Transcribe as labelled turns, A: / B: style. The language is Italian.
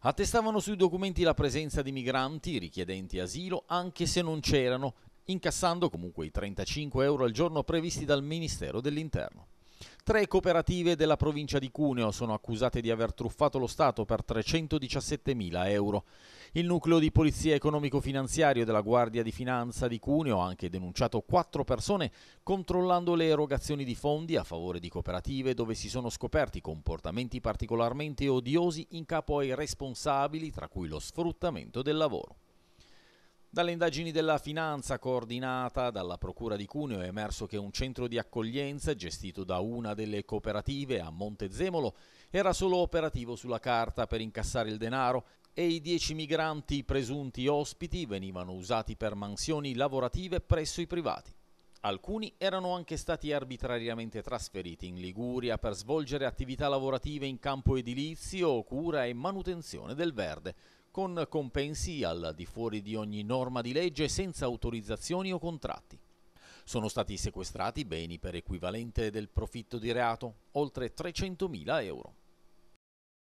A: Attestavano sui documenti la presenza di migranti richiedenti asilo anche se non c'erano, incassando comunque i 35 euro al giorno previsti dal Ministero dell'Interno. Tre cooperative della provincia di Cuneo sono accusate di aver truffato lo Stato per 317 mila euro. Il nucleo di polizia economico-finanziario della Guardia di Finanza di Cuneo ha anche denunciato quattro persone controllando le erogazioni di fondi a favore di cooperative dove si sono scoperti comportamenti particolarmente odiosi in capo ai responsabili, tra cui lo sfruttamento del lavoro. Dalle indagini della finanza coordinata dalla Procura di Cuneo è emerso che un centro di accoglienza gestito da una delle cooperative a Montezemolo era solo operativo sulla carta per incassare il denaro e i dieci migranti presunti ospiti venivano usati per mansioni lavorative presso i privati. Alcuni erano anche stati arbitrariamente trasferiti in Liguria per svolgere attività lavorative in campo edilizio, cura e manutenzione del verde, con compensi al di fuori di ogni norma di legge senza autorizzazioni o contratti. Sono stati sequestrati beni per equivalente del profitto di reato, oltre 300.000 euro.